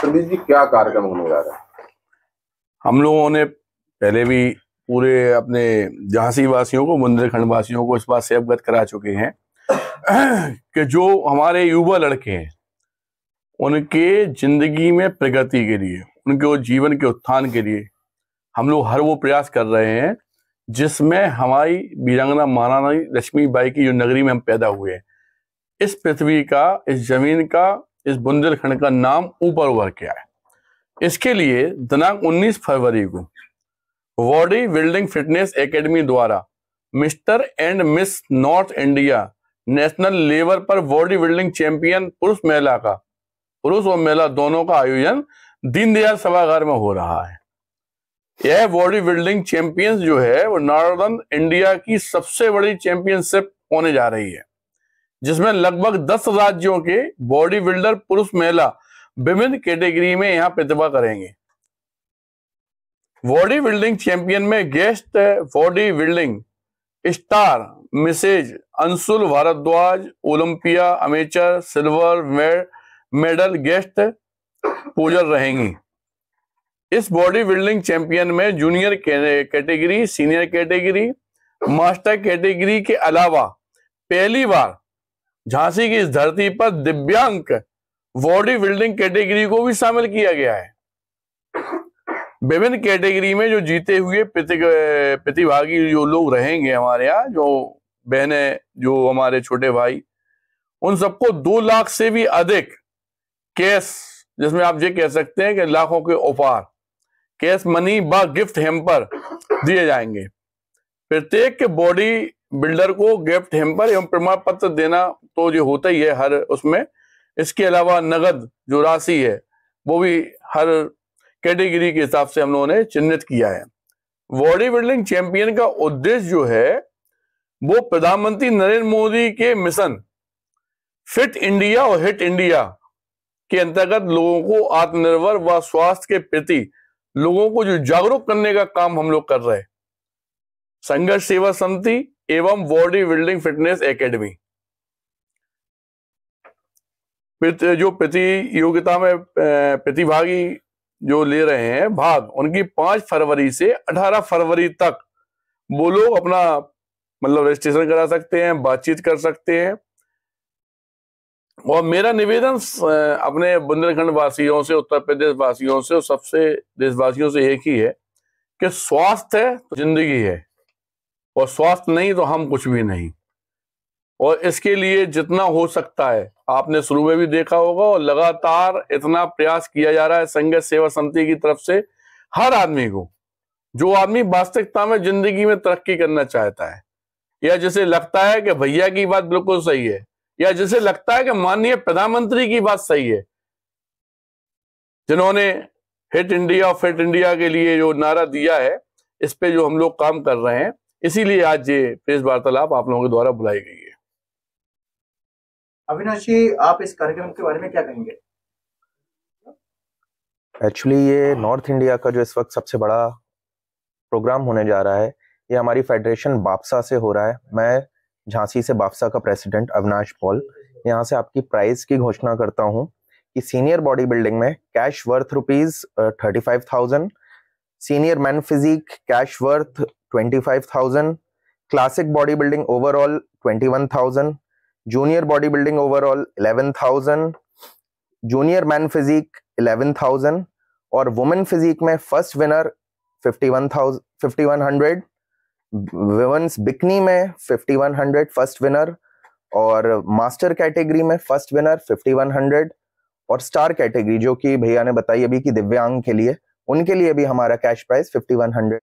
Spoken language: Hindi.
प्रवीण जी क्या कार्यक्रम होने जा रहा है हम लोगों ने पहले भी पूरे अपने झांसी वासियों को बुंदेलखंड वासियों को इस बात से अवगत करा चुके हैं कि जो हमारे युवा लड़के हैं उनके जिंदगी में प्रगति के लिए उनके जीवन के उत्थान के लिए हम लोग हर वो प्रयास कर रहे हैं जिसमें हमारी वीरांगना महारानी बाई की जो नगरी में हम पैदा हुए हैं इस पृथ्वी का इस जमीन का इस बुंदेलखंड का नाम ऊपर उभर के आए इसके लिए दिनांक 19 फरवरी को बॉडी बिल्डिंग फिटनेस एकेडमी द्वारा mister and miss north India national level पर बॉडी बिल्डिंग चैंपियन पुरुष मेला का पुरुष और मेला दोनों का आयोजन दीनदयाल सभागार में हो रहा है यह बॉडी बिल्डिंग चैंपियंस जो है वो नॉर्दर्न इंडिया की सबसे बड़ी चैंपियनशिप होने जा रही है जिसमें लगभग दस राज्यों के बॉडी बिल्डर पुरुष महिला विभिन्न कैटेगरी में यहाँ प्रतिभा करेंगे बॉडी बिल्डिंग चैंपियन में guest body building star Mrs Anshul Bhardwaj Olympia amateur silver मेड, मेडल गेस्ट पूजर रहेंगी इस बॉडी बिल्डिंग चैंपियन में junior category senior category master category के अलावा पहली बार झांसी की इस धरती पर दिव्यांग बॉडी बिल्डिंग कैटेगरी को भी शामिल किया गया है विभिन्न कैटेगरी में जो जीते हुए प्रतिभागी जो लोग रहेंगे हमारे यहाँ जो बहने जो हमारे छोटे भाई उन सबको दो लाख से भी अधिक कैश जिसमें आप ये कह सकते हैं कि लाखों के उपहार कैश मनी बा गिफ्ट हेम्पर दिए जाएंगे प्रत्येक के बॉडी बिल्डर को गिफ्ट हेम्पर एवं प्रमाण पत्र देना तो जो होता ही है हर उसमें इसके अलावा नगद जो राशि है वो भी हर कैटेगरी के हिसाब से हम लोगों ने चिन्हित किया है बॉडी बिल्डिंग चैंपियन का उद्देश्य जो है वो प्रधानमंत्री नरेंद्र मोदी के मिशन फिट इंडिया और हिट इंडिया के अंतर्गत लोगों को आत्मनिर्भर व स्वास्थ्य के प्रति लोगों को जो जागरूक करने का काम हम लोग कर रहे हैं संघर्ष सेवा समिति एवं बॉडी बिल्डिंग फिटनेस एकेडमी जो प्रतियोगिता में प्रतिभागी जो ले रहे हैं भाग उनकी पांच फरवरी से अठारह फरवरी तक वो लोग अपना मतलब रजिस्ट्रेशन करा सकते हैं बातचीत कर सकते हैं और मेरा निवेदन अपने बुंदेलखंड वासियों से उत्तर प्रदेश वासियों से और सबसे देशवासियों से एक ही है कि स्वास्थ्य तो जिंदगी है और स्वास्थ्य नहीं तो हम कुछ भी नहीं और इसके लिए जितना हो सकता है आपने शुरू में भी देखा होगा और लगातार इतना प्रयास किया जा रहा है संघर्ष सेवा समिति की तरफ से हर आदमी को जो आदमी वास्तविकता में जिंदगी में तरक्की करना चाहता है या जिसे लगता है कि भैया की बात बिल्कुल सही है या जिसे लगता है कि माननीय प्रधानमंत्री की बात सही है जिन्होंने हिट इंडिया फिट इंडिया के लिए जो नारा दिया है इस पे जो हम लोग काम कर रहे हैं इसीलिए आज ये प्रेस वार्तालाप आप लोगों के द्वारा बुलाई गई है अविनाश जी आप इस कार्यक्रम के बारे में क्या कहेंगे एक्चुअली ये नॉर्थ इंडिया का जो इस वक्त सबसे बड़ा प्रोग्राम होने जा रहा है ये हमारी फेडरेशन बापसा से हो रहा है मैं झांसी से बापसा का प्रेसिडेंट अविनाश पॉल यहाँ से आपकी प्राइस की घोषणा करता हूँ कि सीनियर बॉडी बिल्डिंग में cash worth rupees thirty five thousand senior man physique cash worth 25,000 classic bodybuilding overall 21,000 junior bodybuilding overall 11,000 junior man physique 11,000 और वुमेन फिजीक में फर्स्ट विनर 51,000 5100 वुमेन्स बिकनी में 5100 फर्स्ट विनर और मास्टर कैटेगरी में फर्स्ट विनर 5100 और स्टार कैटेगरी जो कि भैया ने बताई अभी कि दिव्यांग के लिए उनके लिए भी हमारा कैश प्राइस 5100